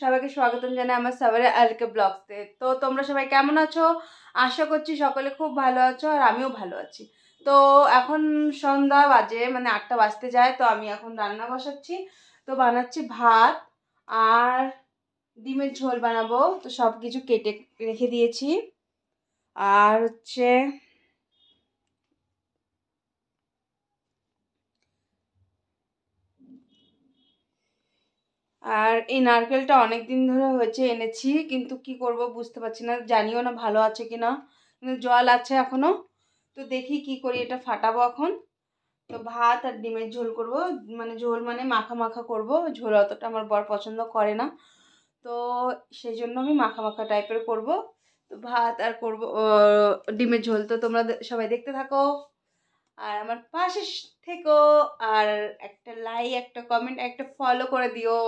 সবাইকে স্বাগতম জানাই আমার সাবারে আলকে ব্লগসে তো তোমরা সবাই কেমন আছো আশা করছি সকলে খুব ভালো আছো আর আমিও ভালো আছি তো এখন সন্ধ্যা বাজে মানে আটটা বাজতে যায় তো আমি এখন রান্না বসাচ্ছি তো বানাচ্ছি ভাত আর ডিমের ঝোল বানাবো তো সব কিছু কেটে রেখে দিয়েছি আর হচ্ছে আর এই নারকেলটা অনেক দিন ধরে হয়েছে এনেছি কিন্তু কি করব বুঝতে পারছি না জানিও না ভালো আছে কি না কিন্তু জল আছে এখনও তো দেখি কি করি এটা ফাটাবো এখন তো ভাত আর ডিমের ঝোল করব মানে ঝোল মানে মাখা মাখা করব ঝোল অতটা আমার বর পছন্দ করে না তো সেই জন্য আমি মাখা মাখা টাইপের করব তো ভাত আর করব ডিমের ঝোল তো তোমরা সবাই দেখতে থাকো আর আমার পাশে থেকো আর তাই একটা কমেন্ট একটা ফলো করে দিও